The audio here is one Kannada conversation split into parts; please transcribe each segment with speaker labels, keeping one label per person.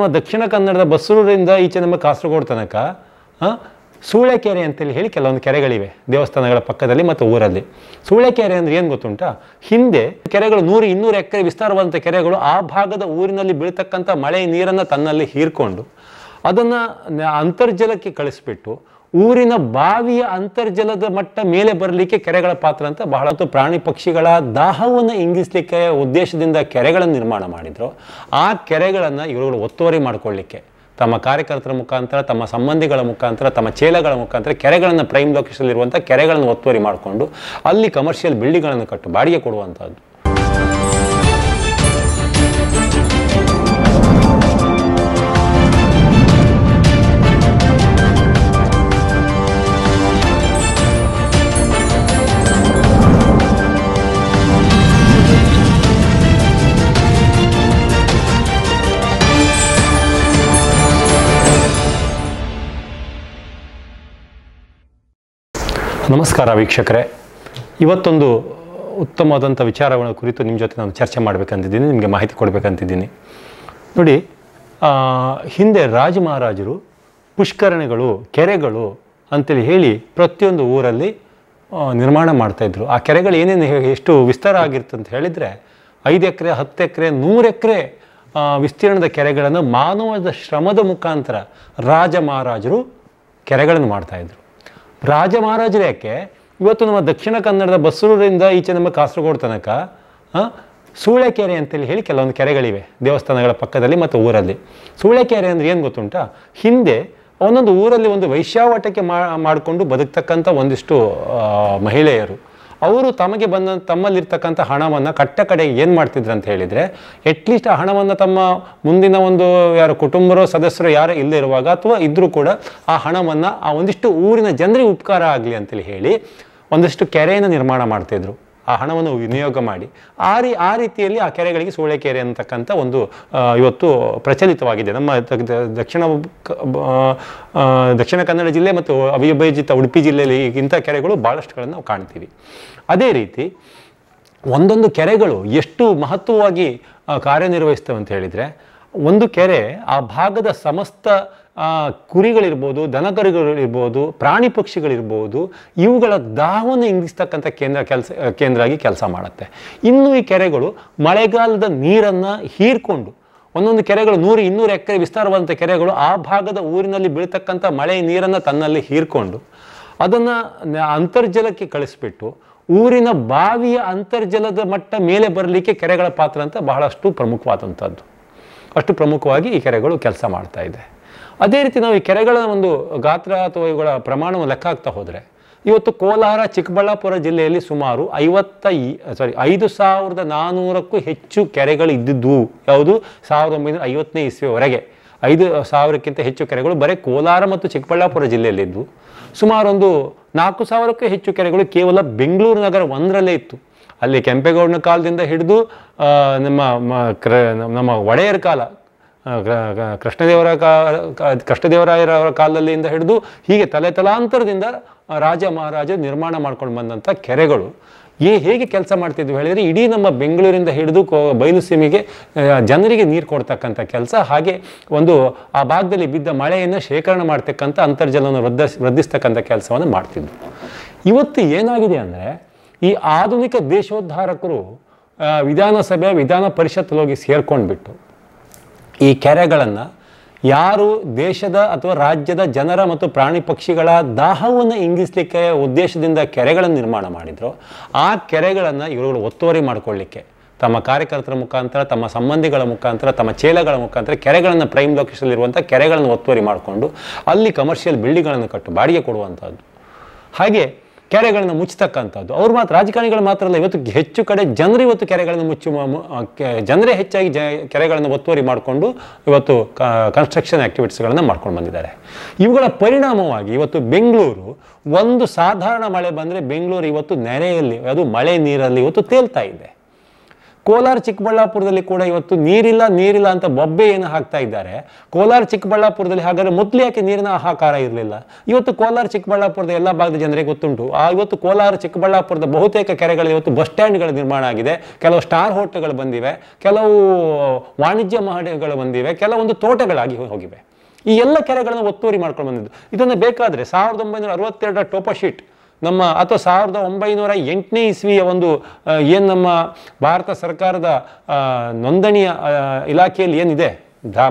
Speaker 1: ನಮ್ಮ ದಕ್ಷಿಣ ಕನ್ನಡದ ಬಸರೂರಿಂದ ಈಚೆ ನಮ್ಮ ಕಾಸರಗೋಡು ತನಕ ಸೂಳೆಕೆರೆ ಅಂತೇಳಿ ಹೇಳಿ ಕೆಲವೊಂದು ಕೆರೆಗಳಿವೆ ದೇವಸ್ಥಾನಗಳ ಪಕ್ಕದಲ್ಲಿ ಮತ್ತು ಊರಲ್ಲಿ ಸೂಳೆಕೆರೆ ಅಂದರೆ ಏನು ಗೊತ್ತುಂಟಾ ಹಿಂದೆ ಕೆರೆಗಳು ನೂರು ಇನ್ನೂರು ಎಕರೆ ವಿಸ್ತಾರವಾದಂಥ ಕೆರೆಗಳು ಆ ಭಾಗದ ಊರಿನಲ್ಲಿ ಬೀಳ್ತಕ್ಕಂಥ ಮಳೆ ನೀರನ್ನು ತನ್ನಲ್ಲಿ ಹೀರ್ಕೊಂಡು ಅದನ್ನು ಅಂತರ್ಜಲಕ್ಕೆ ಕಳಿಸ್ಬಿಟ್ಟು ಊರಿನ ಬಾವಿಯ ಅಂತರ್ಜಲದ ಮಟ್ಟ ಮೇಲೆ ಬರಲಿಕ್ಕೆ ಕೆರೆಗಳ ಪಾತ್ರ ಅಂತ ಬಹಳ ಪ್ರಾಣಿ ಪಕ್ಷಿಗಳ ದಾಹವನ್ನು ಇಂಗಿಸ್ಲಿಕ್ಕೆ ಉದ್ದೇಶದಿಂದ ಕೆರೆಗಳನ್ನು ನಿರ್ಮಾಣ ಮಾಡಿದರು ಆ ಕೆರೆಗಳನ್ನು ಇವರುಗಳು ಒತ್ತುವರಿ ಮಾಡಿಕೊಳ್ಳಿಕ್ಕೆ ತಮ್ಮ ಕಾರ್ಯಕರ್ತರ ಮುಖಾಂತರ ತಮ್ಮ ಸಂಬಂಧಿಗಳ ಮುಖಾಂತರ ತಮ್ಮ ಚೇಲಗಳ ಮುಖಾಂತರ ಕೆರೆಗಳನ್ನು ಪ್ರೈಮ್ ಲೊಕೇಶನಲ್ಲಿರುವಂಥ ಕೆರೆಗಳನ್ನು ಒತ್ತುವರಿ ಮಾಡಿಕೊಂಡು ಅಲ್ಲಿ ಕಮರ್ಷಿಯಲ್ ಬಿಲ್ಡಿಂಗ್ಗಳನ್ನು ಕಟ್ಟು ಬಾಡಿಗೆ ಕೊಡುವಂಥದ್ದು ನಮಸ್ಕಾರ ವೀಕ್ಷಕರೇ ಇವತ್ತೊಂದು ಉತ್ತಮವಾದಂಥ ವಿಚಾರಗಳ ಕುರಿತು ನಿಮ್ಮ ಜೊತೆ ನಾನು ಚರ್ಚೆ ಮಾಡಬೇಕಂತಿದ್ದೀನಿ ನಿಮಗೆ ಮಾಹಿತಿ ಕೊಡಬೇಕಂತಿದ್ದೀನಿ ನೋಡಿ ಹಿಂದೆ ರಾಜ ಮಹಾರಾಜರು ಪುಷ್ಕರಣೆಗಳು ಕೆರೆಗಳು ಅಂತೇಳಿ ಹೇಳಿ ಪ್ರತಿಯೊಂದು ಊರಲ್ಲಿ ನಿರ್ಮಾಣ ಮಾಡ್ತಾಯಿದ್ರು ಆ ಕೆರೆಗಳು ಏನೇನು ಎಷ್ಟು ವಿಸ್ತಾರ ಆಗಿರ್ತಂತ ಅಂತ ಹೇಳಿದರೆ ಐದು ಎಕರೆ ಹತ್ತು ಎಕರೆ ನೂರು ಎಕರೆ ವಿಸ್ತೀರ್ಣದ ಕೆರೆಗಳನ್ನು ಮಾನವದ ಶ್ರಮದ ಮುಖಾಂತರ ರಾಜ ಮಹಾರಾಜರು ಕೆರೆಗಳನ್ನು ಮಾಡ್ತಾಯಿದ್ರು ರಾಜ ಮಹಾರಾಜರು ಯಾಕೆ ಇವತ್ತು ನಮ್ಮ ದಕ್ಷಿಣ ಕನ್ನಡದ ಬಸ್ಸೂರಿಂದ ಈಚೆ ನಮ್ಮ ಕಾಸರಗೋಡ್ ತನಕ ಸೂಳೆಕೆರೆ ಅಂತೇಳಿ ಹೇಳಿ ಕೆಲವೊಂದು ಕೆರೆಗಳಿವೆ ದೇವಸ್ಥಾನಗಳ ಪಕ್ಕದಲ್ಲಿ ಮತ್ತು ಊರಲ್ಲಿ ಸೂಳೆಕೆರೆ ಅಂದರೆ ಏನು ಗೊತ್ತುಂಟಾ ಹಿಂದೆ ಒಂದೊಂದು ಊರಲ್ಲಿ ಒಂದು ವೈಶ್ಯಾವಟಕ್ಕೆ ಮಾಡಿಕೊಂಡು ಬದುಕ್ತಕ್ಕಂಥ ಒಂದಿಷ್ಟು ಮಹಿಳೆಯರು ಅವರು ತಮಗೆ ಬಂದ ತಮ್ಮಲ್ಲಿರ್ತಕ್ಕಂಥ ಹಣವನ್ನು ಕಟ್ಟ ಕಡೆ ಏನು ಮಾಡ್ತಿದ್ರು ಅಂತ ಹೇಳಿದರೆ ಅಟ್ಲೀಸ್ಟ್ ಆ ಹಣವನ್ನು ತಮ್ಮ ಮುಂದಿನ ಒಂದು ಯಾರು ಕುಟುಂಬರೋ ಸದಸ್ಯರು ಯಾರು ಇಲ್ಲೇ ಇರುವಾಗ ಅಥವಾ ಇದ್ದರೂ ಕೂಡ ಆ ಹಣವನ್ನು ಆ ಒಂದಿಷ್ಟು ಊರಿನ ಜನರಿಗೆ ಉಪಕಾರ ಆಗಲಿ ಅಂತೇಳಿ ಹೇಳಿ ಒಂದಿಷ್ಟು ಕೆರೆಯನ್ನು ನಿರ್ಮಾಣ ಮಾಡ್ತಿದ್ರು ಆ ಹಣವನ್ನು ವಿನಿಯೋಗ ಮಾಡಿ ಆ ರೀ ಆ ರೀತಿಯಲ್ಲಿ ಆ ಕೆರೆಗಳಿಗೆ ಕೆರೆ ಅಂತಕ್ಕಂಥ ಒಂದು ಇವತ್ತು ಪ್ರಚಲಿತವಾಗಿದೆ ನಮ್ಮ ದಕ್ಷಿಣ ದಕ್ಷಿಣ ಕನ್ನಡ ಜಿಲ್ಲೆ ಮತ್ತು ಅವಿಭಜಿತ ಉಡುಪಿ ಜಿಲ್ಲೆಯಲ್ಲಿ ಇಂಥ ಕೆರೆಗಳು ಭಾಳಷ್ಟುಗಳನ್ನು ನಾವು ಕಾಣ್ತೀವಿ ಅದೇ ರೀತಿ ಒಂದೊಂದು ಕೆರೆಗಳು ಎಷ್ಟು ಮಹತ್ವವಾಗಿ ಕಾರ್ಯನಿರ್ವಹಿಸ್ತವೆ ಅಂತ ಹೇಳಿದರೆ ಒಂದು ಕೆರೆ ಆ ಭಾಗದ ಸಮಸ್ತ ಕುರಿಗಳಿರ್ಬೋದು ದನಕರುಗಳಿರ್ಬೋದು ಪ್ರಾಣಿ ಪಕ್ಷಿಗಳಿರ್ಬೋದು ಇವುಗಳ ದಾಹವನ್ನು ಇಂಗಿಸ್ತಕ್ಕಂಥ ಕೇಂದ್ರ ಕೆಲಸ ಕೇಂದ್ರ ಆಗಿ ಕೆಲಸ ಮಾಡುತ್ತೆ ಇನ್ನು ಈ ಕೆರೆಗಳು ಮಳೆಗಾಲದ ನೀರನ್ನು ಹೀರ್ಕೊಂಡು ಒಂದೊಂದು ಕೆರೆಗಳು ನೂರು ಇನ್ನೂರು ಎಕರೆ ವಿಸ್ತಾರವಾದಂಥ ಕೆರೆಗಳು ಆ ಭಾಗದ ಊರಿನಲ್ಲಿ ಬೀಳ್ತಕ್ಕಂಥ ಮಳೆ ನೀರನ್ನು ತನ್ನಲ್ಲಿ ಹೀರ್ಕೊಂಡು ಅದನ್ನು ಅಂತರ್ಜಲಕ್ಕೆ ಕಳಿಸ್ಬಿಟ್ಟು ಊರಿನ ಬಾವಿಯ ಅಂತರ್ಜಲದ ಮಟ್ಟ ಮೇಲೆ ಬರಲಿಕ್ಕೆ ಕೆರೆಗಳ ಪಾತ್ರ ಅಂತ ಬಹಳಷ್ಟು ಪ್ರಮುಖವಾದಂಥದ್ದು ಅಷ್ಟು ಪ್ರಮುಖವಾಗಿ ಈ ಕೆರೆಗಳು ಕೆಲಸ ಮಾಡ್ತಾ ಇದೆ ಅದೇ ರೀತಿ ನಾವು ಈ ಕೆರೆಗಳ ಒಂದು ಗಾತ್ರ ಅಥವಾ ಇವುಗಳ ಪ್ರಮಾಣವನ್ನು ಲೆಕ್ಕ ಹಾಕ್ತಾ ಹೋದರೆ ಇವತ್ತು ಕೋಲಾರ ಚಿಕ್ಕಬಳ್ಳಾಪುರ ಜಿಲ್ಲೆಯಲ್ಲಿ ಸುಮಾರು ಐವತ್ತ ಸಾರಿ ಐದು ಸಾವಿರದ ನಾನ್ನೂರಕ್ಕೂ ಹೆಚ್ಚು ಕೆರೆಗಳು ಇದ್ದಿದ್ದವು ಯಾವುದು ಸಾವಿರದ ಒಂಬೈನೂರ ಐವತ್ತನೇ ಇಸ್ವಿವರೆಗೆ ಐದು ಸಾವಿರಕ್ಕಿಂತ ಹೆಚ್ಚು ಕೆರೆಗಳು ಬರೀ ಕೋಲಾರ ಮತ್ತು ಚಿಕ್ಕಬಳ್ಳಾಪುರ ಸುಮಾರು ಸುಮಾರೊಂದು ನಾಲ್ಕು ಸಾವಿರಕ್ಕೂ ಹೆಚ್ಚು ಕೆರೆಗಳು ಕೇವಲ ಬೆಂಗಳೂರು ನಗರ ಒಂದರಲ್ಲೇ ಇತ್ತು ಅಲ್ಲಿ ಕೆಂಪೇಗೌಡನ ಕಾಲದಿಂದ ಹಿಡಿದು ನಮ್ಮ ನಮ್ಮ ಒಡೆಯರ ಕಾಲ ಕೃಷ್ಣದೇವರ ಕಾ ಕೃಷ್ಣದೇವರಾಯರವರ ಕಾಲದಲ್ಲಿಂದ ಹಿಡಿದು ಹೀಗೆ ತಲೆ ತಲಾಂತರದಿಂದ ರಾಜ ಮಹಾರಾಜ ನಿರ್ಮಾಣ ಮಾಡ್ಕೊಂಡು ಬಂದಂಥ ಕೆರೆಗಳು ಏ ಹೇಗೆ ಕೆಲಸ ಮಾಡ್ತಿದ್ವಿ ಹೇಳಿದರೆ ಇಡೀ ನಮ್ಮ ಬೆಂಗಳೂರಿಂದ ಹಿಡಿದು ಕೋ ಬಯಲು ಜನರಿಗೆ ನೀರು ಕೊಡ್ತಕ್ಕಂಥ ಕೆಲಸ ಹಾಗೆ ಒಂದು ಆ ಭಾಗದಲ್ಲಿ ಬಿದ್ದ ಮಳೆಯನ್ನು ಶೇಖರಣೆ ಮಾಡ್ತಕ್ಕಂಥ ಅಂತರ್ಜಲವನ್ನು ವೃದ್ಧ ವೃದ್ಧಿಸ್ತಕ್ಕಂಥ ಕೆಲಸವನ್ನು ಮಾಡ್ತಿದ್ವು ಇವತ್ತು ಏನಾಗಿದೆ ಅಂದರೆ ಈ ಆಧುನಿಕ ದೇಶೋದ್ಧಾರಕರು ವಿಧಾನಸಭೆ ವಿಧಾನ ಪರಿಷತ್ತಲ್ಲಿ ಹೋಗಿ ಸೇರ್ಕೊಂಡ್ಬಿಟ್ಟು ಈ ಕೆರೆಗಳನ್ನು ಯಾರು ದೇಶದ ಅಥವಾ ರಾಜ್ಯದ ಜನರ ಮತ್ತು ಪ್ರಾಣಿ ಪಕ್ಷಿಗಳ ದಾಹವನ್ನು ಇಂಗಿಸಲಿಕ್ಕೆ ಉದ್ದೇಶದಿಂದ ಕೆರೆಗಳನ್ನು ನಿರ್ಮಾಣ ಮಾಡಿದ್ರು ಆ ಕೆರೆಗಳನ್ನು ಇವರುಗಳು ಒತ್ತುವರಿ ಮಾಡಿಕೊಳ್ಳಿಕ್ಕೆ ತಮ್ಮ ಕಾರ್ಯಕರ್ತರ ಮುಖಾಂತರ ತಮ್ಮ ಸಂಬಂಧಿಗಳ ಮುಖಾಂತರ ತಮ್ಮ ಚೇಲಗಳ ಮುಖಾಂತರ ಕೆರೆಗಳನ್ನು ಪ್ರೈಮ್ ಲೊಕೇಶಲ್ಲಿರುವಂಥ ಕೆರೆಗಳನ್ನು ಒತ್ತುವರಿ ಮಾಡಿಕೊಂಡು ಅಲ್ಲಿ ಕಮರ್ಷಿಯಲ್ ಬಿಲ್ಡಿಂಗ್ಗಳನ್ನು ಕಟ್ಟು ಬಾಡಿಗೆ ಕೊಡುವಂಥದ್ದು ಹಾಗೆ ಕೆರೆಗಳನ್ನು ಮುಚ್ಚತಕ್ಕಂಥದ್ದು ಅವ್ರು ಮಾತ್ರ ರಾಜಕಾರಣಿಗಳು ಮಾತ್ರ ಅಲ್ಲ ಇವತ್ತು ಹೆಚ್ಚು ಕಡೆ ಜನರು ಇವತ್ತು ಕೆರೆಗಳನ್ನು ಮುಚ್ಚು ಜನರೇ ಹೆಚ್ಚಾಗಿ ಜ ಕೆರೆಗಳನ್ನು ಒತ್ತುವರಿ ಮಾಡಿಕೊಂಡು ಇವತ್ತು ಕನ್ಸ್ಟ್ರಕ್ಷನ್ ಆಕ್ಟಿವಿಟೀಸ್ಗಳನ್ನು ಮಾಡ್ಕೊಂಡು ಬಂದಿದ್ದಾರೆ ಇವುಗಳ ಪರಿಣಾಮವಾಗಿ ಇವತ್ತು ಬೆಂಗಳೂರು ಒಂದು ಸಾಧಾರಣ ಮಳೆ ಬಂದರೆ ಬೆಂಗಳೂರು ಇವತ್ತು ನೆರೆಯಲ್ಲಿ ಅದು ಮಳೆ ನೀರಲ್ಲಿ ಇವತ್ತು ತೇಲ್ತಾ ಇದೆ ಕೋಲಾರ ಚಿಕ್ಕಬಳ್ಳಾಪುರದಲ್ಲಿ ಕೂಡ ಇವತ್ತು ನೀರಿಲ್ಲ ನೀರಿಲ್ಲ ಅಂತ ಬೊಬ್ಬೆ ಏನು ಹಾಕ್ತಾ ಇದ್ದಾರೆ ಕೋಲಾರ ಚಿಕ್ಕಬಳ್ಳಾಪುರದಲ್ಲಿ ಹಾಗಾದ್ರೆ ಮೊದಲು ಯಾಕೆ ನೀರಿನ ಆಹಾಕಾರ ಇರಲಿಲ್ಲ ಇವತ್ತು ಕೋಲಾರ ಚಿಕ್ಕಬಳ್ಳಾಪುರದ ಎಲ್ಲ ಭಾಗದ ಜನರಿಗೆ ಗೊತ್ತುಂಟು ಆ ಇವತ್ತು ಕೋಲಾರ ಚಿಕ್ಕಬಳ್ಳಾಪುರದ ಬಹುತೇಕ ಕೆರೆಗಳು ಇವತ್ತು ಬಸ್ ಸ್ಟ್ಯಾಂಡ್ಗಳು ನಿರ್ಮಾಣ ಆಗಿದೆ ಕೆಲವು ಸ್ಟಾರ್ ಹೋಟೆಲ್ಗಳು ಬಂದಿವೆ ಕೆಲವು ವಾಣಿಜ್ಯ ಮಹಡಿಗಳು ಬಂದಿವೆ ಕೆಲವೊಂದು ತೋಟಗಳಾಗಿ ಹೋಗಿವೆ ಈ ಎಲ್ಲ ಕೆರೆಗಳನ್ನು ಒತ್ತುವರಿ ಮಾಡ್ಕೊಂಡು ಬಂದಿದ್ದು ಇದನ್ನು ಬೇಕಾದರೆ ಸಾವಿರದ ಒಂಬೈನೂರ ಅರವತ್ತೆರಡರ ಟೋಪಶೀಟ್ ನಮ್ಮ ಅಥವಾ ಸಾವಿರದ ಒಂಬೈನೂರ ಎಂಟನೇ ಇಸ್ವಿಯ ಒಂದು ಏನು ನಮ್ಮ ಭಾರತ ಸರ್ಕಾರದ ನೋಂದಣಿಯ ಇಲಾಖೆಯಲ್ಲಿ ಏನಿದೆ ದಾ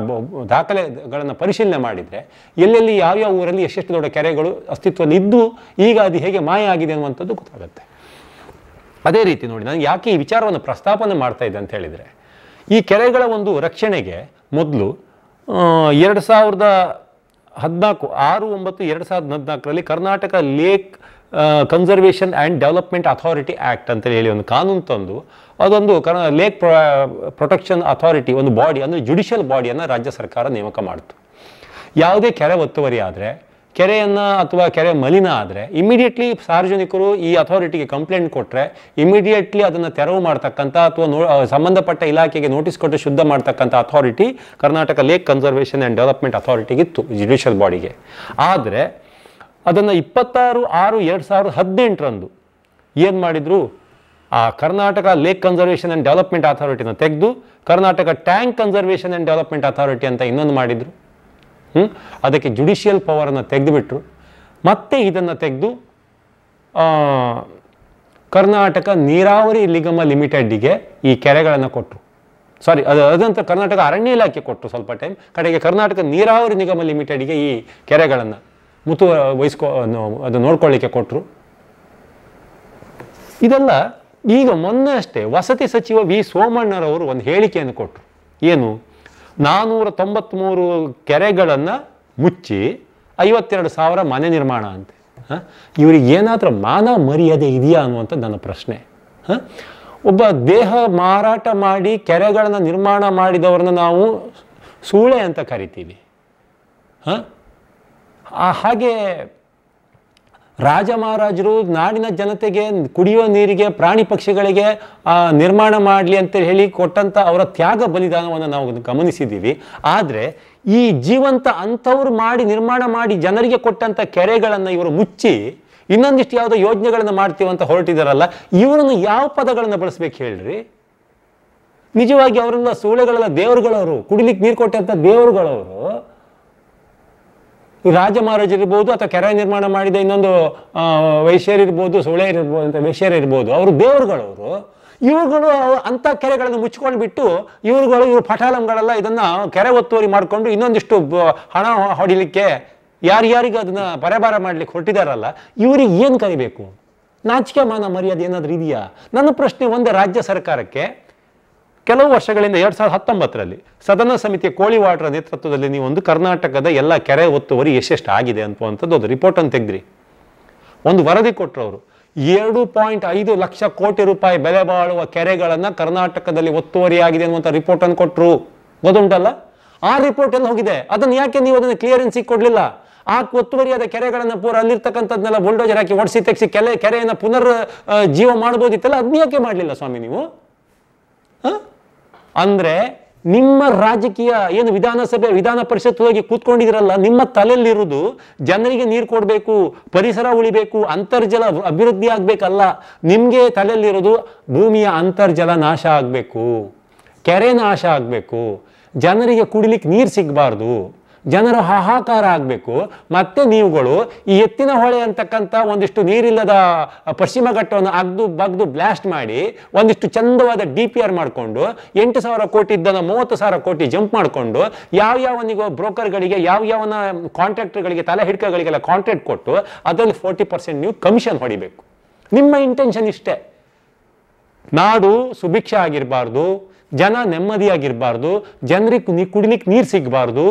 Speaker 1: ದಾಖಲೆಗಳನ್ನು ಪರಿಶೀಲನೆ ಮಾಡಿದರೆ ಎಲ್ಲೆಲ್ಲಿ ಯಾವ್ಯಾವ ಊರಲ್ಲಿ ಎಷ್ಟೆಷ್ಟು ದೊಡ್ಡ ಕೆರೆಗಳು ಅಸ್ತಿತ್ವದಲ್ಲಿ ಇದ್ದು ಈಗ ಅದು ಹೇಗೆ ಮಾಯ ಆಗಿದೆ ಅನ್ನುವಂಥದ್ದು ಗೊತ್ತಾಗುತ್ತೆ ಅದೇ ರೀತಿ ನೋಡಿ ನಾನು ಯಾಕೆ ಈ ವಿಚಾರವನ್ನು ಪ್ರಸ್ತಾಪನೆ ಮಾಡ್ತಾ ಇದ್ದೆ ಅಂತ ಹೇಳಿದರೆ ಈ ಕೆರೆಗಳ ಒಂದು ರಕ್ಷಣೆಗೆ ಮೊದಲು ಎರಡು ಸಾವಿರದ ಹದಿನಾಲ್ಕು ಆರು ಒಂಬತ್ತು ಎರಡು ಸಾವಿರದ ಹದಿನಾಲ್ಕರಲ್ಲಿ Karnataka lake conservation and development authority act ಅಂತ ಹೇಳಿ ಒಂದು ಕಾನೂನು ತಂದು ಅದೊಂದು ಕನ ಲೇಕ್ ಪ್ರೊಟೆಕ್ಷನ್ ಅಥಾರಿಟಿ ಒಂದು ಬಾಡಿ ಅಂದರೆ ಜುಡಿಷಿಯಲ್ ಬಾಡಿಯನ್ನು ರಾಜ್ಯ ಸರ್ಕಾರ ನೇಮಕ ಮಾಡಿತು ಯಾವುದೇ ಕೆರೆ ಒತ್ತುವರಿ ಆದರೆ ಕೆರೆಯನ್ನು ಅಥವಾ ಕೆರೆ ಮಲಿನ ಆದರೆ ಇಮಿಡಿಯೇಟ್ಲಿ ಸಾರ್ವಜನಿಕರು ಈ ಅಥಾರಿಟಿಗೆ ಕಂಪ್ಲೇಂಟ್ ಕೊಟ್ಟರೆ ಇಮಿಡಿಯೇಟ್ಲಿ ಅದನ್ನು ತೆರವು ಮಾಡ್ತಕ್ಕಂಥ ಅಥವಾ ನೋ ಸಂಬಂಧಪಟ್ಟ ಇಲಾಖೆಗೆ ನೋಟಿಸ್ ಕೊಟ್ಟು ಶುದ್ಧ ಮಾಡ್ತಕ್ಕಂಥ authority Karnataka lake conservation and development ಅಥಾರಿಟಿಗಿತ್ತು ಜುಡಿಷಿಯಲ್ ಬಾಡಿಗೆ ಆದರೆ ಅದನ್ನು ಇಪ್ಪತ್ತಾರು ಆರು ಎರಡು ಸಾವಿರದ ಹದಿನೆಂಟರಂದು ಏನು ಮಾಡಿದರು ಆ Karnataka lake conservation and development ಅಥಾರಿಟಿನ ತೆಗೆದು Karnataka tank conservation and development authority ಅಂತ ಇನ್ನೊಂದು ಮಾಡಿದರು ಹ್ಞೂ ಅದಕ್ಕೆ ಜುಡಿಷಿಯಲ್ ಪವರನ್ನು ತೆಗೆದುಬಿಟ್ರು ಮತ್ತೆ ಇದನ್ನು ತೆಗೆದು ಕರ್ನಾಟಕ ನೀರಾವರಿ ನಿಗಮ ಲಿಮಿಟೆಡ್ಗೆ ಈ ಕೆರೆಗಳನ್ನು ಕೊಟ್ಟರು ಸಾರಿ ಅದು ಅದಂತ ಕರ್ನಾಟಕ ಅರಣ್ಯ ಇಲಾಖೆ ಕೊಟ್ಟರು ಸ್ವಲ್ಪ ಟೈಮ್ ಕಡೆಗೆ ಕರ್ನಾಟಕ ನೀರಾವರಿ ನಿಗಮ ಲಿಮಿಟೆಡ್ಗೆ ಈ ಕೆರೆಗಳನ್ನು ಮುತು ವಹಿಸ್ಕೊ ಅದು ನೋಡ್ಕೊಳ್ಳಿಕ್ಕೆ ಕೊಟ್ಟರು ಇದೆಲ್ಲ ಈಗ ಮೊನ್ನೆ ಅಷ್ಟೇ ವಸತಿ ಸಚಿವ ವಿ ಸೋಮಣ್ಣರವರು ಒಂದು ಹೇಳಿಕೆಯನ್ನು ಕೊಟ್ಟರು ಏನು ನಾನ್ನೂರ ತೊಂಬತ್ತ್ಮೂರು ಕೆರೆಗಳನ್ನು ಮುಚ್ಚಿ ಐವತ್ತೆರಡು ಸಾವಿರ ಮನೆ ನಿರ್ಮಾಣ ಅಂತೆ ಹಾಂ ಇವರಿಗೆ ಏನಾದರೂ ಮಾನ ಮರ್ಯಾದೆ ಇದೆಯಾ ಅನ್ನುವಂಥ ನನ್ನ ಪ್ರಶ್ನೆ ಹಾಂ ಒಬ್ಬ ದೇಹ ಮಾರಾಟ ಮಾಡಿ ಕೆರೆಗಳನ್ನು ನಿರ್ಮಾಣ ಮಾಡಿದವ್ರನ್ನ ನಾವು ಸೂಳೆ ಅಂತ ಕರಿತೀವಿ ಹಾಂ ಆ ಹಾಗೆ ರಾಜ ಮಹಾರಾಜರು ನಾಡಿನ ಜನತೆಗೆ ಕುಡಿಯುವ ನೀರಿಗೆ ಪ್ರಾಣಿ ಪಕ್ಷಿಗಳಿಗೆ ನಿರ್ಮಾಣ ಮಾಡಲಿ ಅಂತ ಹೇಳಿ ಕೊಟ್ಟಂಥ ಅವರ ತ್ಯಾಗ ಬಲಿದಾನವನ್ನು ನಾವು ಗಮನಿಸಿದ್ದೀವಿ ಆದರೆ ಈ ಜೀವಂತ ಅಂಥವ್ರು ಮಾಡಿ ನಿರ್ಮಾಣ ಮಾಡಿ ಜನರಿಗೆ ಕೊಟ್ಟಂಥ ಕೆರೆಗಳನ್ನು ಇವರು ಮುಚ್ಚಿ ಇನ್ನೊಂದಿಷ್ಟು ಯಾವುದೋ ಯೋಜನೆಗಳನ್ನು ಮಾಡ್ತೀವಂತ ಹೊರಟಿದಾರಲ್ಲ ಇವರನ್ನು ಯಾವ ಪದಗಳನ್ನು ಬಳಸ್ಬೇಕು ಹೇಳ್ರಿ ನಿಜವಾಗಿ ಅವರೆಲ್ಲ ಸೂಳೆಗಳೆಲ್ಲ ದೇವರುಗಳವರು ಕುಡಿಲಿಕ್ಕೆ ನೀರು ಕೊಟ್ಟಂಥ ದೇವರುಗಳವರು ಈ ರಾಜ ಮಹಾರಾಜ ಇರ್ಬೋದು ಅಥವಾ ಕೆರೆ ನಿರ್ಮಾಣ ಮಾಡಿದ ಇನ್ನೊಂದು ವೈಶ್ಯರಿರ್ಬೋದು ಇರ್ಬೋದು ಇರ್ಬೋದು ಅಂತ ವೈಶ್ಯರ್ ಇರ್ಬೋದು ಅವರು ದೇವರುಗಳವರು ಇವುಗಳು ಅಂಥ ಕೆರೆಗಳನ್ನು ಮುಚ್ಕೊಂಡು ಬಿಟ್ಟು ಇವರುಗಳು ಇವರು ಪಠಾಲಂಗಳೆಲ್ಲ ಇದನ್ನು ಕೆರೆ ಒತ್ತುವರಿ ಮಾಡಿಕೊಂಡು ಇನ್ನೊಂದಿಷ್ಟು ಹಣ ಹೊಡಿಲಿಕ್ಕೆ ಯಾರ್ಯಾರಿಗೂ ಅದನ್ನು ಪರಭಾರ ಮಾಡ್ಲಿಕ್ಕೆ ಹೊರಟಿದಾರಲ್ಲ ಇವರಿಗೆ ಏನು ಕರಿಬೇಕು ನಾಚಿಕೆ ಮಾನ ಮರ್ಯಾದೆ ಏನಾದರೂ ಇದೆಯಾ ನನ್ನ ಪ್ರಶ್ನೆ ಒಂದೇ ರಾಜ್ಯ ಸರ್ಕಾರಕ್ಕೆ ಕೆಲವು ವರ್ಷಗಳಿಂದ ಎರಡು ಸಾವಿರದ ಹತ್ತೊಂಬತ್ತರಲ್ಲಿ ಸದನ ಸಮಿತಿಯ ಕೋಳಿವಾಡ್ರ ನೇತೃತ್ವದಲ್ಲಿ ನೀವು ಒಂದು ಕರ್ನಾಟಕದ ಎಲ್ಲ ಕೆರೆ ಒತ್ತುವರಿ ಎಷ್ಟೆಷ್ಟು ಆಗಿದೆ ಅನ್ನುವಂಥದ್ದು ಒಂದು ರಿಪೋರ್ಟನ್ನು ತೆಗೆದ್ರಿ ಒಂದು ವರದಿ ಕೊಟ್ಟರು ಅವರು ಎರಡು ಪಾಯಿಂಟ್ ಐದು ಲಕ್ಷ ಕೋಟಿ ರೂಪಾಯಿ ಬೆಲೆ ಬಾಳುವ ಕೆರೆಗಳನ್ನು ಕರ್ನಾಟಕದಲ್ಲಿ ಒತ್ತುವರಿ ಆಗಿದೆ ಅನ್ನುವಂಥ ರಿಪೋರ್ಟನ್ನು ಕೊಟ್ಟರು ಗೊತ್ತುಂಟಲ್ಲ ಆ ರಿಪೋರ್ಟ್ ಎಲ್ಲ ಹೋಗಿದೆ ಅದನ್ನು ಯಾಕೆ ನೀವು ಅದನ್ನು ಕ್ಲಿಯರೆನ್ಸಿಗೆ ಕೊಡಲಿಲ್ಲ ಆ ಒತ್ತುವರಿಯಾದ ಕೆರೆಗಳನ್ನು ಪೂರ ಅಲ್ಲಿರ್ತಕ್ಕಂಥದ್ದನ್ನೆಲ್ಲ ಬುಲ್ಡೋಜರ್ ಹಾಕಿ ಒಡಿಸಿ ತೆಗೆಸಿ ಕೆಲೆ ಕೆರೆಯನ್ನು ಪುನರ್ ಜೀವ ಮಾಡ್ಬೋದಿತ್ತಲ್ಲ ಅದನ್ನ ಯಾಕೆ ಮಾಡಲಿಲ್ಲ ಸ್ವಾಮಿ ನೀವು ಹಾಂ ಅಂದರೆ ನಿಮ್ಮ ರಾಜಕೀಯ ಏನು ವಿಧಾನಸಭೆ ವಿಧಾನ ಪರಿಷತ್ ಹೋಗಿ ಕೂತ್ಕೊಂಡಿದ್ರಲ್ಲ ನಿಮ್ಮ ತಲೆಯಲ್ಲಿರುವುದು ಜನರಿಗೆ ನೀರು ಕೊಡಬೇಕು ಪರಿಸರ ಉಳಿಬೇಕು ಅಂತರ್ಜಲ ಅಭಿವೃದ್ಧಿ ಆಗಬೇಕಲ್ಲ ನಿಮಗೆ ತಲೆಯಲ್ಲಿರೋದು ಭೂಮಿಯ ಅಂತರ್ಜಲ ನಾಶ ಆಗಬೇಕು ಕೆರೆ ನಾಶ ಆಗಬೇಕು ಜನರಿಗೆ ಕುಡಿಲಿಕ್ಕೆ ನೀರು ಸಿಗಬಾರ್ದು ಜನರ ಹಾಹಾಕಾರ ಆಗಬೇಕು ಮತ್ತೆ ನೀವುಗಳು ಈ ಎತ್ತಿನ ಹೊಳೆ ಅಂತಕ್ಕಂಥ ಒಂದಿಷ್ಟು ನೀರಿಲ್ಲದ ಪಶ್ಚಿಮ ಘಟ್ಟವನ್ನು ಅಗ್ದು ಬಗ್ದು ಬ್ಲಾಸ್ಟ್ ಮಾಡಿ ಒಂದಿಷ್ಟು ಚಂದವಾದ ಡಿ ಪಿ ಆರ್ ಮಾಡಿಕೊಂಡು ಎಂಟು ಸಾವಿರ ಕೋಟಿ ಇದ್ದನ್ನು ಮೂವತ್ತು ಸಾವಿರ ಕೋಟಿ ಜಂಪ್ ಮಾಡಿಕೊಂಡು ಯಾವ್ಯಾವನಿಗೆ ಬ್ರೋಕರ್ಗಳಿಗೆ ಯಾವ್ಯಾವನ ಕಾಂಟ್ರಾಕ್ಟರ್ಗಳಿಗೆ ತಲೆ ಹಿಡ್ಕಗಳಿಗೆಲ್ಲ ಕಾಂಟ್ರಾಕ್ಟ್ ಕೊಟ್ಟು ಅದರಲ್ಲಿ ಫೋರ್ಟಿ ಪರ್ಸೆಂಟ್ ನೀವು ಕಮಿಷನ್ ಹೊಡಿಬೇಕು ನಿಮ್ಮ ಇಂಟೆನ್ಷನ್ ಇಷ್ಟೇ ನಾಡು ಸುಭಿಕ್ಷ ಆಗಿರಬಾರ್ದು ಜನ ನೆಮ್ಮದಿಯಾಗಿರಬಾರ್ದು ಜನರಿಗೆ ಕುಡಿಲಿಕ್ಕೆ ನೀರು ಸಿಗಬಾರ್ದು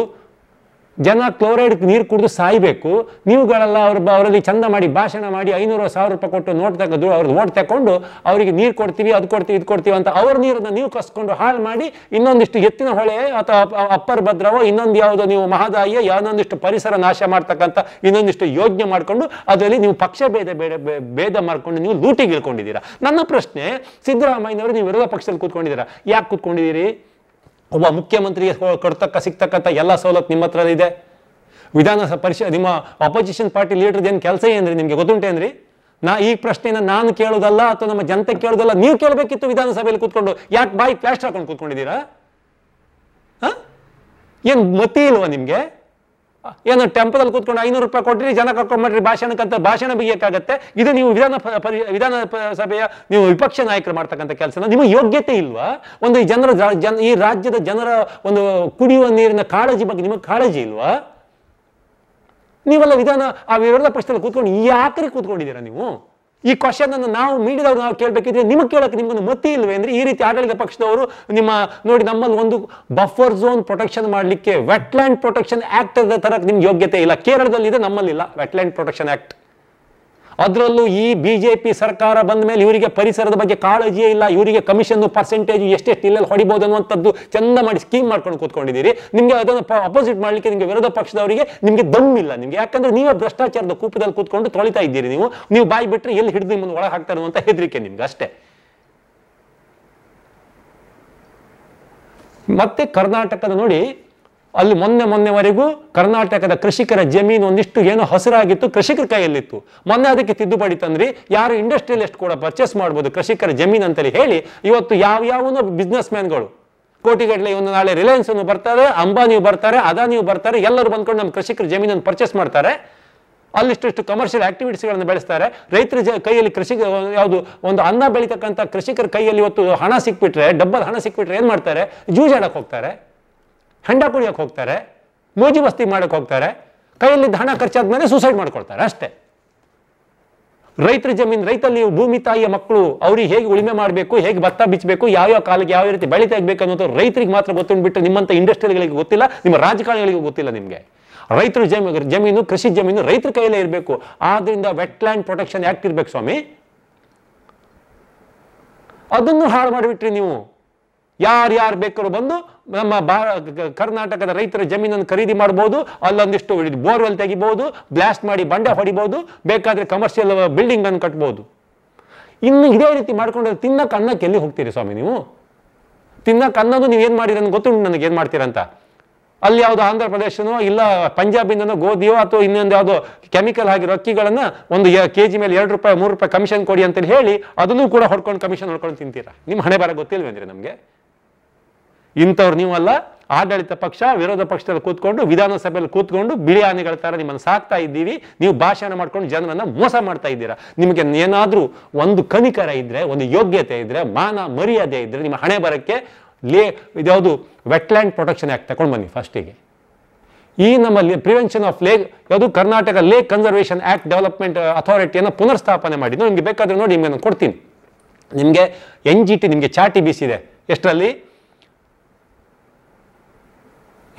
Speaker 1: ಜನ ಕ್ಲೋರೈಡ್ ನೀರು ಕುಡಿದು ಸಾಯ್ಬೇಕು ನೀವುಗಳೆಲ್ಲ ಅವ್ರ ಅವರಲ್ಲಿ ಚಂದ ಮಾಡಿ ಭಾಷಣ ಮಾಡಿ ಐನೂರು ಸಾವಿರ ರೂಪಾಯಿ ಕೊಟ್ಟು ನೋಟ್ ತೆಗೆದು ಅವ್ರದ್ದು ಓಟ್ ತಗೊಂಡು ಅವರಿಗೆ ನೀರು ಕೊಡ್ತೀವಿ ಅದು ಕೊಡ್ತೀವಿ ಇದು ಕೊಡ್ತೀವಿ ಅಂತ ಅವ್ರ ನೀರನ್ನು ನೀವು ಕಸ್ಕೊಂಡು ಹಾಳು ಮಾಡಿ ಇನ್ನೊಂದಿಷ್ಟು ಎತ್ತಿನ ಹೊಳೆ ಅಥವಾ ಅಪ್ಪರ್ ಭದ್ರವೋ ಇನ್ನೊಂದು ಯಾವುದೋ ನೀವು ಮಹದಾಯಿಯ ಯಾವೊಂದಿಷ್ಟು ಪರಿಸರ ನಾಶ ಮಾಡ್ತಕ್ಕಂಥ ಇನ್ನೊಂದಿಷ್ಟು ಯೋಜನೆ ಮಾಡಿಕೊಂಡು ಅದರಲ್ಲಿ ನೀವು ಪಕ್ಷ ಭೇದ ಬೇಡ ಭೇದ ಮಾಡಿಕೊಂಡು ನೀವು ಲೂಟಿಗಿಳ್ಕೊಂಡಿದ್ದೀರಾ ನನ್ನ ಪ್ರಶ್ನೆ ಸಿದ್ದರಾಮಯ್ಯನವರು ನೀವು ವಿರೋಧ ಪಕ್ಷದಲ್ಲಿ ಕೂತ್ಕೊಂಡಿದ್ದೀರಾ ಯಾಕೆ ಕೂತ್ಕೊಂಡಿದ್ದೀರಿ ಒಬ್ಬ ಮುಖ್ಯಮಂತ್ರಿಗೆ ಕೊಡ್ತಕ್ಕ ಸಿಗ್ತಕ್ಕಂಥ ಎಲ್ಲ ಸವಲತ್ತು ನಿಮ್ಮ ಹತ್ರ ಇದೆ ವಿಧಾನಸಭಾ ಪರಿಷತ್ ನಿಮ್ಮ ಅಪೋಸಿಷನ್ ಪಾರ್ಟಿ ಲೀಡರ್ ಏನು ಕೆಲಸ ಏನ್ರಿ ನಿಮಗೆ ಗೊತ್ತುಂಟೇನ್ರಿ ನಾ ಈ ಪ್ರಶ್ನೆಯನ್ನು ನಾನು ಕೇಳೋದಲ್ಲ ಅಥವಾ ನಮ್ಮ ಜನತೆ ಕೇಳೋದಲ್ಲ ನೀವು ಕೇಳಬೇಕಿತ್ತು ವಿಧಾನಸಭೆಯಲ್ಲಿ ಕೂತ್ಕೊಂಡು ಯಾಕೆ ಬಾಯಿ ಪ್ಲಾಸ್ಟರ್ ಹಾಕೊಂಡು ಕೂತ್ಕೊಂಡಿದ್ದೀರಾ ಏನು ಮತಿ ಇಲ್ವಾ ನಿಮಗೆ ಏನು ಅಲ್ಲಿ ಕೂತ್ಕೊಂಡು ಐನೂರು ರೂಪಾಯಿ ಕೊಟ್ರಿ ಜನ ಕರ್ಕೊಂಡ್ಬಿಟ್ರಿ ಭಾಷಣಕ್ಕಂತ ಭಾಷಣ ಬಿಗಿಯಕ್ಕಾಗತ್ತೆ ಇದು ನೀವು ವಿಧಾನ ವಿಧಾನ ಸಭೆಯ ನೀವು ವಿಪಕ್ಷ ನಾಯಕರು ಮಾಡ್ತಕ್ಕಂಥ ಕೆಲಸನ ನಿಮಗೆ ಯೋಗ್ಯತೆ ಇಲ್ವಾ ಒಂದು ಈ ಜನರ ಜನ ಈ ರಾಜ್ಯದ ಜನರ ಒಂದು ಕುಡಿಯುವ ನೀರಿನ ಕಾಳಜಿ ಬಗ್ಗೆ ನಿಮಗೆ ಕಾಳಜಿ ಇಲ್ವಾ ನೀವೆಲ್ಲ ವಿಧಾನ ಆ ವಿರೋಧ ಪಕ್ಷದಲ್ಲಿ ಕೂತ್ಕೊಂಡು ಈ ಕೂತ್ಕೊಂಡಿದ್ದೀರಾ ನೀವು ಈ ಕ್ವಶನ್ ಅನ್ನು ನಾವು ಮೀಡಿದವ್ರು ನಾವು ಕೇಳಬೇಕಿದ್ರೆ ನಿಮಗೆ ಕೇಳಕ್ಕೆ ನಿಮ್ಗೊಂದು ಮತಿ ಇಲ್ವೇ ಅಂದ್ರೆ ಈ ರೀತಿ ಆಡಳಿತ ಪಕ್ಷದವರು ನಿಮ್ಮ ನೋಡಿ ನಮ್ಮಲ್ಲಿ ಒಂದು ಬಫರ್ ಝೋನ್ ಪ್ರೊಟೆಕ್ಷನ್ ಮಾಡಲಿಕ್ಕೆ ವೆಟ್ಲ್ಯಾಂಡ್ ಪ್ರೊಟೆಕ್ಷನ್ ಆಕ್ಟ್ ತರಕ್ಕೆ ನಿಮ್ಗೆ ಯೋಗ್ಯತೆ ಇಲ್ಲ ಕೇರಳದಲ್ಲಿ ಇದೆ ಇಲ್ಲ ವೆಟ್ಲ್ಯಾಂಡ್ ಪ್ರೊಟೆಕ್ಷನ್ ಆಕ್ಟ್ ಅದರಲ್ಲೂ ಈ ಬಿ ಜೆ ಪಿ ಸರ್ಕಾರ ಬಂದ ಮೇಲೆ ಇವರಿಗೆ ಪರಿಸರದ ಬಗ್ಗೆ ಕಾಳಜಿಯೇ ಇಲ್ಲ ಇವರಿಗೆ ಕಮಿಷನ್ ಪರ್ಸೆಂಟೇಜ್ ಎಷ್ಟೆಷ್ಟು ಇಲ್ಲೆಲ್ಲಿ ಹೊಡಿಬೋದು ಅನ್ನುವಂಥದ್ದು ಚಂದ ಮಾಡಿ ಸ್ಕೀಮ್ ಮಾಡ್ಕೊಂಡು ಕೂತ್ಕೊಂಡಿದ್ದೀರಿ ನಿಮಗೆ ಅದನ್ನು ಅಪೋಸಿಟ್ ಮಾಡಲಿಕ್ಕೆ ನಿಮಗೆ ವಿರೋಧ ಪಕ್ಷದವರಿಗೆ ನಿಮಗೆ ದಮ್ಮಿಲ್ಲ ನಿಮಗೆ ಯಾಕಂದ್ರೆ ನೀವೇ ಭ್ರಷ್ಟಾಚಾರದ ಕೂಪದಲ್ಲಿ ಕೂತ್ಕೊಂಡು ತೊಳಿತಾ ಇದ್ದೀರಿ ನೀವು ನೀವು ಬಾಯಿ ಬಿಟ್ಟರೆ ಎಲ್ಲಿ ಹಿಡಿದು ನಿಮ್ಮನ್ನು ಒಳಗೆ ಹಾಕ್ತಾರೆ ಅಂತ ಹೆದರಿಕೆ ನಿಮ್ಗೆ ಅಷ್ಟೇ ಮತ್ತೆ ಕರ್ನಾಟಕದ ನೋಡಿ ಅಲ್ಲಿ ಮೊನ್ನೆ ಮೊನ್ನೆವರೆಗೂ ಕರ್ನಾಟಕದ ಕೃಷಿಕರ ಜಮೀನು ಒಂದಿಷ್ಟು ಏನೋ ಹಸಿರಾಗಿತ್ತು ಕೃಷಿಕರ ಕೈಯಲ್ಲಿತ್ತು ಮೊನ್ನೆ ಅದಕ್ಕೆ ತಿದ್ದುಪಡಿ ತಂದ್ರಿ ಯಾರು ಇಂಡಸ್ಟ್ರಿಯಲಿಸ್ಟ್ ಕೂಡ ಪರ್ಚೇಸ್ ಮಾಡ್ಬೋದು ಕೃಷಿಕರ ಜಮೀನು ಅಂತೇಳಿ ಹೇಳಿ ಇವತ್ತು ಯಾವ ಯಾವನೋ ಬಿಸ್ನೆಸ್ ಮ್ಯಾನ್ಗಳು ಕೋಟಿಗಟ್ಟಲೆ ಇವನು ನಾಳೆ ರಿಲಯನ್ಸ್ ಅನ್ನು ಬರ್ತಾರೆ ಅಂಬಾನಿಯು ಬರ್ತಾರೆ ಅದಾನಿಯು ಬರ್ತಾರೆ ಎಲ್ಲರೂ ಬಂದ್ಕೊಂಡು ನಮ್ಮ ಕೃಷಿಕರ ಜಮೀನನ್ನು ಪರ್ಚೇಸ್ ಮಾಡ್ತಾರೆ ಅಲ್ಲಿಷ್ಟಿಷ್ಟು ಕಮರ್ಷಿಯಲ್ ಆಕ್ಟಿವಿಟೀಸ್ಗಳನ್ನು ಬೆಳೆಸ್ತಾರೆ ರೈತರ ಕೈಯಲ್ಲಿ ಕೃಷಿ ಯಾವುದು ಒಂದು ಅನ್ನ ಬೆಳೀತಕ್ಕಂಥ ಕೃಷಿಕರ ಕೈಯಲ್ಲಿ ಇವತ್ತು ಹಣ ಸಿಕ್ಬಿಟ್ರೆ ಡಬ್ಬಲ್ ಹಣ ಸಿಕ್ಬಿಟ್ರೆ ಏನು ಮಾಡ್ತಾರೆ ಜೂಜಾಡಕ್ಕೆ ಹೋಗ್ತಾರೆ ಹಂಡ ಕುಡಿಯೋಕೆ ಹೋಗ್ತಾರೆ ಮೋಜಿ ಮಸ್ತಿ ಮಾಡಕ್ಕೆ ಹೋಗ್ತಾರೆ ಕೈಯಲ್ಲಿದ್ದ ಹಣ ಖರ್ಚಾದ್ಮೇಲೆ ಸೂಸೈಡ್ ಮಾಡ್ಕೊಳ್ತಾರೆ ಅಷ್ಟೇ ರೈತರ ಜಮೀನು ರೈತಲ್ಲಿ ಭೂಮಿ ತಾಯಿಯ ಮಕ್ಕಳು ಅವ್ರಿಗೆ ಹೇಗೆ ಉಳಿಮೆ ಮಾಡಬೇಕು ಹೇಗೆ ಭತ್ತ ಬಿಚ್ಚಬೇಕು ಯಾವ್ಯಾವ ಕಾಲಕ್ಕೆ ಯಾವ ರೀತಿ ಬೆಳೆ ತೆಗಬೇಕು ಅನ್ನೋದು ರೈತರಿಗೆ ಮಾತ್ರ ಗೊತ್ತುಂಡ್ಬಿಟ್ಟು ನಿಮ್ಮಂಥ ಇಂಡಸ್ಟ್ರಿಗಳಿಗೆ ಗೊತ್ತಿಲ್ಲ ನಿಮ್ಮ ರಾಜಕಾರಣಿಗಳಿಗೆ ಗೊತ್ತಿಲ್ಲ ನಿಮಗೆ ರೈತರ ಜಮೀನು ಜಮೀನು ಕೃಷಿ ಜಮೀನು ರೈತರ ಕೈಯಲ್ಲೇ ಇರಬೇಕು ಆದ್ದರಿಂದ ವೆಟ್ಲ್ಯಾಂಡ್ ಪ್ರೊಟೆಕ್ಷನ್ ಆ್ಯಕ್ಟ್ ಇರಬೇಕು ಸ್ವಾಮಿ ಅದನ್ನು ಹಾಳು ಮಾಡಿಬಿಟ್ರಿ ನೀವು ಯಾರ್ಯಾರು ಬೇಕಾದ್ರೂ ಬಂದು ನಮ್ಮ ಬಾ ಕರ್ನಾಟಕದ ರೈತರ ಜಮೀನನ್ನು ಖರೀದಿ ಮಾಡ್ಬೋದು ಅಲ್ಲೊಂದಿಷ್ಟು ಬೋರ್ವೆಲ್ ತೆಗಿಬೋದು ಬ್ಲಾಸ್ಟ್ ಮಾಡಿ ಬಂಡೆ ಹೊಡಿಬೋದು ಬೇಕಾದರೆ ಕಮರ್ಷಿಯಲ್ ಬಿಲ್ಡಿಂಗನ್ನು ಕಟ್ಬೋದು ಇನ್ನು ಇದೇ ರೀತಿ ಮಾಡ್ಕೊಂಡು ತಿನ್ನಕ್ಕೆ ಅನ್ನಕ್ಕೆ ಎಲ್ಲಿ ಹೋಗ್ತೀರಿ ಸ್ವಾಮಿ ನೀವು ತಿನ್ನಕ್ಕೆ ಅನ್ನೋದು ನೀವು ಏನು ಮಾಡಿರ ಗೊತ್ತುಂಟು ನನಗೆ ಏನು ಮಾಡ್ತೀರಂತ ಅಲ್ಲಿ ಯಾವುದೋ ಆಂಧ್ರ ಪ್ರದೇಶನೋ ಇಲ್ಲ ಪಂಜಾಬಿಂದನೋ ಗೋಧಿಯೋ ಅಥವಾ ಇನ್ನೊಂದು ಯಾವುದೋ ಕೆಮಿಕಲ್ ಆಗಿರೋ ಅಕ್ಕಿಗಳನ್ನು ಒಂದು ಕೆ ಜಿ ಮೇಲೆ ಎರಡು ರೂಪಾಯಿ ಮೂರು ರೂಪಾಯಿ ಕಮಿಷನ್ ಕೊಡಿ ಅಂತೇಳಿ ಹೇಳಿ ಅದನ್ನು ಕೂಡ ಹೊಡ್ಕೊಂಡು ಕಮಿಷನ್ ಹೊಡ್ಕೊಂಡು ತಿಂತೀರಾ ನಿಮ್ಮ ಹಣೆ ಬರ ಗೊತ್ತಿಲ್ವೇಂದ್ರೆ ನಮಗೆ ಇಂಥವ್ರು ನೀವಲ್ಲ ಆಡಳಿತ ಪಕ್ಷ ವಿರೋಧ ಪಕ್ಷದಲ್ಲಿ ಕೂತ್ಕೊಂಡು ವಿಧಾನಸಭೆಯಲ್ಲಿ ಕೂತ್ಕೊಂಡು ಬಿಳಿ ಆನೆಗಳ ಥರ ನಿಮ್ಮನ್ನು ಸಾಕ್ತಾ ಇದ್ದೀವಿ ನೀವು ಭಾಷಣ ಮಾಡ್ಕೊಂಡು ಜನರನ್ನು ಮೋಸ ಮಾಡ್ತಾ ಇದ್ದೀರಾ ನಿಮಗೆ ಏನಾದರೂ ಒಂದು ಕನಿಕರ ಇದ್ದರೆ ಒಂದು ಯೋಗ್ಯತೆ ಇದ್ದರೆ ಮಾನ ಮರ್ಯಾದೆ ಇದ್ದರೆ ನಿಮ್ಮ ಹಣೆ ಬರಕ್ಕೆ ಲೇ ಇದ್ಯಾವುದು ವೆಟ್ಲ್ಯಾಂಡ್ ಪ್ರೊಟೆಕ್ಷನ್ ಆ್ಯಕ್ಟ್ ತಗೊಂಡು ಬನ್ನಿ ಫಸ್ಟಿಗೆ ಈ ನಮ್ಮಲ್ಲಿ ಪ್ರಿವೆನ್ಷನ್ ಆಫ್ ಲೇಕ್ ಯಾವುದು Karnataka lake conservation act development ಅಥಾರಿಟಿಯನ್ನು ಪುನರ್ಸ್ಥಾಪನೆ ಮಾಡಿದ್ದು ನಿಮಗೆ ಬೇಕಾದರೆ ನೋಡಿ ನಿಮಗೆ ನಾನು ಕೊಡ್ತೀನಿ ನಿಮಗೆ ಎನ್ ಜಿ ಟಿ ನಿಮಗೆ ಚಾಟಿ ಬೀಸಿದೆ ಎಷ್ಟರಲ್ಲಿ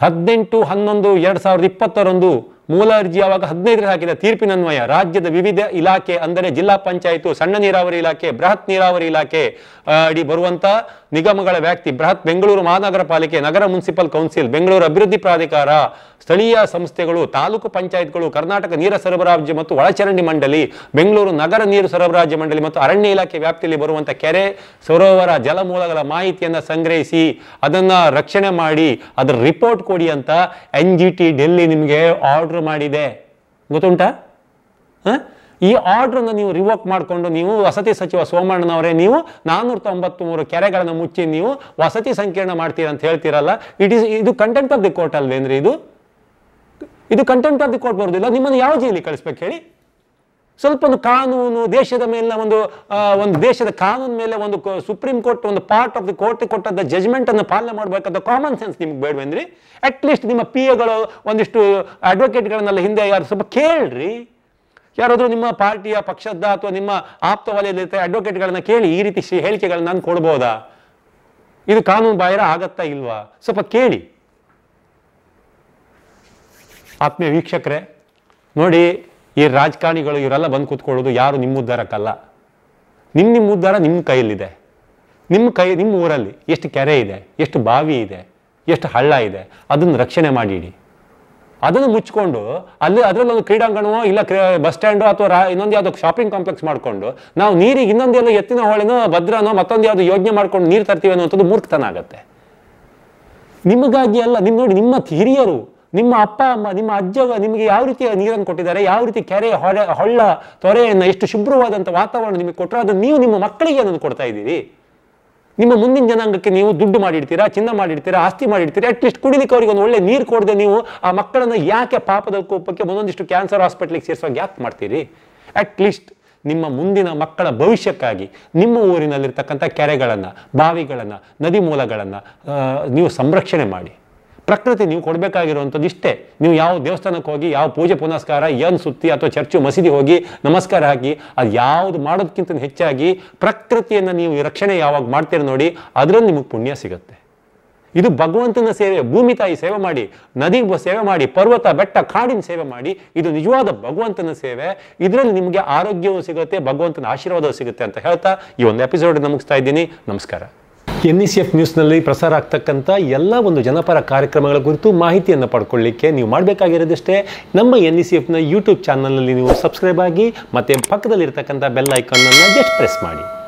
Speaker 1: ಹದಿನೆಂಟು ಹನ್ನೊಂದು ಎರಡು ಸಾವಿರದ ಇಪ್ಪತ್ತರಂದು ಮೂಲ ಅರ್ಜಿ ಯಾವಾಗ ಹದಿನೈದರ ಹಾಕಿದ ತೀರ್ಪಿನನ್ವಯ ರಾಜ್ಯದ ವಿವಿಧ ಇಲಾಖೆ ಅಂದರೆ ಜಿಲ್ಲಾ ಪಂಚಾಯಿತು ಸಣ್ಣ ನೀರಾವರಿ ಇಲಾಖೆ ಬೃಹತ್ ನೀರಾವರಿ ಇಲಾಖೆ ಅಡಿ ಬರುವಂತಹ ನಿಗಮಗಳ ವ್ಯಾಪ್ತಿ ಬೃಹತ್ ಬೆಂಗಳೂರು ಮಹಾನಗರ ಪಾಲಿಕೆ ನಗರ ಮುನ್ಸಿಪಲ್ ಕೌನ್ಸಿಲ್ ಬೆಂಗಳೂರು ಅಭಿವೃದ್ಧಿ ಪ್ರಾಧಿಕಾರ ಸ್ಥಳೀಯ ಸಂಸ್ಥೆಗಳು ತಾಲೂಕು ಪಂಚಾಯತ್ಗಳು ಕರ್ನಾಟಕ ನೀರ ಸರಬರಾಜು ಮತ್ತು ಒಳಚರಂಡಿ ಮಂಡಳಿ ಬೆಂಗಳೂರು ನಗರ ನೀರು ಸರಬರಾಜು ಮಂಡಳಿ ಮತ್ತು ಅರಣ್ಯ ಇಲಾಖೆ ವ್ಯಾಪ್ತಿಯಲ್ಲಿ ಬರುವಂತಹ ಕೆರೆ ಸರೋವರ ಜಲಮೂಲಗಳ ಮಾಹಿತಿಯನ್ನು ಸಂಗ್ರಹಿಸಿ ಅದನ್ನು ರಕ್ಷಣೆ ಮಾಡಿ ಅದರ ರಿಪೋರ್ಟ್ ಕೊಡಿ ಅಂತ ಎನ್ ಜಿ ಟಿ ಡೆಲ್ಲಿ ನಿಮಗೆ ಆರ್ಡರ್ ಆರ್ಡ್ರ್ ಮಾಡಿದೆ ಗೊತ್ತುಂಟಾ ಈ ಆರ್ಡ್ರನ್ನು ನೀವು ರಿವೋಕ್ ಮಾಡಿಕೊಂಡು ನೀವು ವಸತಿ ಸಚಿವ ಸೋಮಣ್ಣನವರೇ ನೀವು ನಾನ್ನೂರ ತೊಂಬತ್ತು ಮೂರು ಕೆರೆಗಳನ್ನು ಮುಚ್ಚಿ ನೀವು ವಸತಿ ಸಂಕೀರ್ಣ ಮಾಡ್ತೀರಾ ಅಂತ ಹೇಳ್ತೀರಲ್ಲ ಇಟ್ ಈಸ್ ಇದು ಕಂಟೆಂಟ್ ಆಫ್ ದಿ ಕೋರ್ಟ್ ಅಲ್ವೇಂದ್ರೆ ಇದು ಇದು ಕಂಟೆಂಟ್ ಆಫ್ ದಿ ಕೋರ್ಟ್ ಬರೋದಿಲ್ಲ ನಿಮ್ಮನ್ನು ಯಾವ ಜೈಲಿಗೆ ಕಳಿಸ್ಬೇಕು ಹೇಳಿ ಸ್ವಲ್ಪ ಒಂದು ಕಾನೂನು ದೇಶದ ಮೇಲಿನ ಒಂದು ಒಂದು ದೇಶದ ಕಾನೂನು ಮೇಲೆ ಒಂದು ಸುಪ್ರೀಂ ಕೋರ್ಟ್ ಒಂದು ಪಾರ್ಟ್ ಆಫ್ ದಿ ಕೋರ್ಟ್ ಕೊಟ್ಟದ್ದ ಜಜ್ಮೆಂಟ್ ಅನ್ನು ಪಾಲನೆ ಮಾಡಬೇಕಾದ ಕಾಮನ್ ಸೆನ್ಸ್ ನಿಮ್ಗೆ ಬೇಡವೇನ್ರಿ ಅಟ್ ಲೀಸ್ಟ್ ನಿಮ್ಮ ಪಿ ಎಗಳು ಒಂದಿಷ್ಟು ಅಡ್ವೊಕೇಟ್ಗಳನ್ನೆಲ್ಲ ಹಿಂದೆ ಯಾರು ಸ್ವಲ್ಪ ಕೇಳ್ರಿ ಯಾರಾದರೂ ನಿಮ್ಮ ಪಾರ್ಟಿಯ ಪಕ್ಷದ ಅಥವಾ ನಿಮ್ಮ ಆಪ್ತ ವಲಯದ ಅಡ್ವೊಕೇಟ್ಗಳನ್ನ ಕೇಳಿ ಈ ರೀತಿ ಹೇಳಿಕೆಗಳನ್ನ ನಾನು ಕೊಡ್ಬೋದಾ ಇದು ಕಾನೂನು ಬಾಹಿರ ಆಗತ್ತಾ ಇಲ್ವಾ ಸ್ವಲ್ಪ ಕೇಳಿ ಆತ್ಮೀಯ ವೀಕ್ಷಕರೇ ನೋಡಿ ಈ ರಾಜಕಾರಣಿಗಳು ಇವರೆಲ್ಲ ಬಂದು ಕೂತ್ಕೊಳ್ಳೋದು ಯಾರು ನಿಮ್ಮ ಉದ್ಧಾರಕ್ಕಲ್ಲ ನಿಮ್ಮ ನಿಮ್ಮ ಉದ್ಧಾರ ನಿಮ್ಮ ಕೈಯಲ್ಲಿದೆ ನಿಮ್ಮ ಕೈ ನಿಮ್ಮ ಊರಲ್ಲಿ ಎಷ್ಟು ಕೆರೆ ಇದೆ ಎಷ್ಟು ಬಾವಿ ಇದೆ ಎಷ್ಟು ಹಳ್ಳ ಇದೆ ಅದನ್ನು ರಕ್ಷಣೆ ಮಾಡಿಡಿ ಅದನ್ನು ಮುಚ್ಕೊಂಡು ಅಲ್ಲಿ ಅದರಲ್ಲಿ ಒಂದು ಕ್ರೀಡಾಂಗಣವೋ ಇಲ್ಲ ಬಸ್ ಸ್ಟ್ಯಾಂಡು ಅಥವಾ ಇನ್ನೊಂದು ಯಾವುದೋ ಶಾಪಿಂಗ್ ಕಾಂಪ್ಲೆಕ್ಸ್ ಮಾಡಿಕೊಂಡು ನಾವು ನೀರಿಗೆ ಎಲ್ಲ ಎತ್ತಿನ ಹೊಳೆನೋ ಭದ್ರನೋ ಮತ್ತೊಂದು ಯಾವುದು ಯೋಜನೆ ಮಾಡ್ಕೊಂಡು ನೀರು ತರ್ತೀವಿ ಅನ್ನೋಂಥದ್ದು ಮೂರ್ಖತನ ಆಗುತ್ತೆ ನಿಮಗಾಗಿ ಅಲ್ಲ ನಿಮ್ಮ ನೋಡಿ ನಿಮ್ಮ ಹಿರಿಯರು ನಿಮ್ಮ ಅಪ್ಪ ಅಮ್ಮ ನಿಮ್ಮ ಅಜ್ಜ ನಿಮಗೆ ಯಾವ ರೀತಿ ನೀರನ್ನು ಕೊಟ್ಟಿದ್ದಾರೆ ಯಾವ ರೀತಿ ಕೆರೆ ಹೊಳೆ ಹೊಳ್ಳ ತೊರೆಯನ್ನು ಎಷ್ಟು ಶುಭ್ರವಾದಂಥ ವಾತಾವರಣ ನಿಮಗೆ ಕೊಟ್ಟರೆ ಅದನ್ನು ನೀವು ನಿಮ್ಮ ಮಕ್ಕಳಿಗೆ ಅದನ್ನು ಕೊಡ್ತಾ ಇದ್ದೀರಿ ನಿಮ್ಮ ಮುಂದಿನ ಜನಾಂಗಕ್ಕೆ ನೀವು ದುಡ್ಡು ಮಾಡಿಡ್ತೀರಾ ಚಿನ್ನ ಮಾಡಿಡ್ತೀರಾ ಆಸ್ತಿ ಮಾಡಿಡ್ತೀರಾ ಅಟ್ಲೀಸ್ಟ್ ಕುಡಿಲಿಕ್ಕೆ ಅವರಿಗೆ ಒಂದು ಒಳ್ಳೆ ನೀರು ಕೊಡದೆ ನೀವು ಆ ಮಕ್ಕಳನ್ನು ಯಾಕೆ ಪಾಪದ ಕೋಪಕ್ಕೆ ಒಂದೊಂದಿಷ್ಟು ಕ್ಯಾನ್ಸರ್ ಹಾಸ್ಪಿಟ್ಲಿಗೆ ಸೇರಿಸುವಾಗ ಯಾಕೆ ಮಾಡ್ತೀರಿ ಅಟ್ಲೀಸ್ಟ್ ನಿಮ್ಮ ಮುಂದಿನ ಮಕ್ಕಳ ಭವಿಷ್ಯಕ್ಕಾಗಿ ನಿಮ್ಮ ಊರಿನಲ್ಲಿರ್ತಕ್ಕಂಥ ಕೆರೆಗಳನ್ನು ಬಾವಿಗಳನ್ನು ನದಿ ಮೂಲಗಳನ್ನು ನೀವು ಸಂರಕ್ಷಣೆ ಮಾಡಿ ಪ್ರಕೃತಿ ನೀವು ಕೊಡಬೇಕಾಗಿರುವಂಥದ್ದು ಇಷ್ಟೇ ನೀವು ಯಾವ ದೇವಸ್ಥಾನಕ್ಕೆ ಹೋಗಿ ಯಾವ ಪೂಜೆ ಪುನಸ್ಕಾರ ಏನು ಸುತ್ತಿ ಅಥವಾ ಚರ್ಚು ಮಸೀದಿ ಹೋಗಿ ನಮಸ್ಕಾರ ಹಾಕಿ ಅದು ಯಾವುದು ಮಾಡೋದಕ್ಕಿಂತ ಹೆಚ್ಚಾಗಿ ಪ್ರಕೃತಿಯನ್ನು ನೀವು ರಕ್ಷಣೆ ಯಾವಾಗ ಮಾಡ್ತೀರ ನೋಡಿ ಅದರಲ್ಲಿ ನಿಮಗೆ ಪುಣ್ಯ ಸಿಗುತ್ತೆ ಇದು ಭಗವಂತನ ಸೇವೆ ಭೂಮಿ ತಾಯಿ ಸೇವೆ ಮಾಡಿ ನದಿ ಸೇವೆ ಮಾಡಿ ಪರ್ವತ ಬೆಟ್ಟ ಕಾಡಿನ ಸೇವೆ ಮಾಡಿ ಇದು ನಿಜವಾದ ಭಗವಂತನ ಸೇವೆ ಇದರಲ್ಲಿ ನಿಮಗೆ ಆರೋಗ್ಯವೂ ಸಿಗುತ್ತೆ ಭಗವಂತನ ಆಶೀರ್ವಾದವೂ ಸಿಗುತ್ತೆ ಅಂತ ಹೇಳ್ತಾ ಈ ಒಂದು ಎಪಿಸೋಡ್ ಮುಗಿಸ್ತಾ ಇದ್ದೀನಿ ನಮಸ್ಕಾರ ಎನ್ ಇ ಸಿ ಎಫ್ ನ್ಯೂಸ್ನಲ್ಲಿ ಪ್ರಸಾರ ಆಗ್ತಕ್ಕಂಥ ಎಲ್ಲ ಒಂದು ಜನಪರ ಕಾರ್ಯಕ್ರಮಗಳ ಕುರಿತು ಮಾಹಿತಿಯನ್ನು ಪಡ್ಕೊಳ್ಳಿಕ್ಕೆ ನೀವು ಮಾಡಬೇಕಾಗಿರೋದಷ್ಟೇ ನಮ್ಮ ಎನ್ ಇ ಸಿ ಎಫ್ನ ಯೂಟ್ಯೂಬ್ ಚಾನಲ್ನಲ್ಲಿ ನೀವು ಸಬ್ಸ್ಕ್ರೈಬ್ ಆಗಿ ಮತ್ತು ಪಕ್ಕದಲ್ಲಿರ್ತಕ್ಕಂಥ ಬೆಲ್ ಐಕಾನನ್ನು ಜಸ್ಟ್ ಪ್ರೆಸ್ ಮಾಡಿ